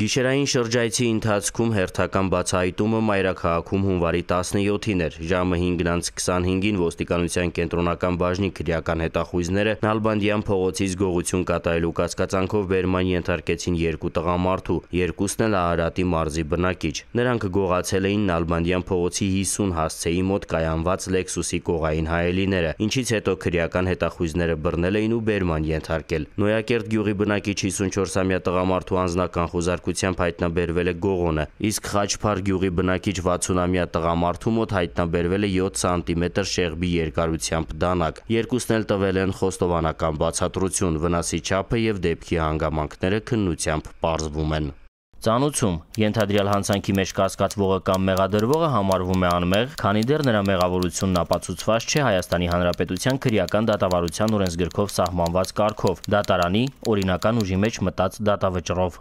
Գիշերային շրջայցի ընթացքում հերթական բացահայտումը մայրաքաղաքում հունվարի 17-ին էր։ Ժամը 5:25-ին ոստիկանության կենտրոնական բաժնի քրեական հետախույզները Նալբանդյան փողոցից գողություն կատարելու կասկածանքով բերման ենթարկեցին երկու տղամարդու, երկուսն էլ Արարատի մարզի բնակիչ։ Նրանք գողացել էին Նալբանդյան փողոցի 50 հասցեի մոտ կայանված Lexus-ի կողային հայելիները, ինչից հետո քրեական հետախույզները բռնել էին ու բերման ենթարկել։ Նոյակերտ գյուղի բնակիչ 54-ամյա տղամարդու անձնական խոզար քանակությամբ հայտնաբերվել է գողոնը, իսկ Խաչփար գյուղի բնակիչ 60-ամյա տղամարդու մոտ հայտնաբերվել է 7 սանտիմետր շեղբի երկարությամբ դանակ։ Երկուսն էլ տվել են խոստովանական բացատրություն, վնասի չափը եւ դեպքի հանգամանքները քննությամբ պարզվում են։ Ծանուցում ենթադրյալ հանցանքի մեջ կասկածվողը կամ մեղադրվողը համարվում է անմեղ, քանի դեռ նրա մեղավորությունն ապացուցված չէ Հայաստանի Հանրապետության քրեական դատավարության օրենսգրքով սահմանված կարգով՝ դատարանի օրինական ուժի մեջ մտած դատավճռով։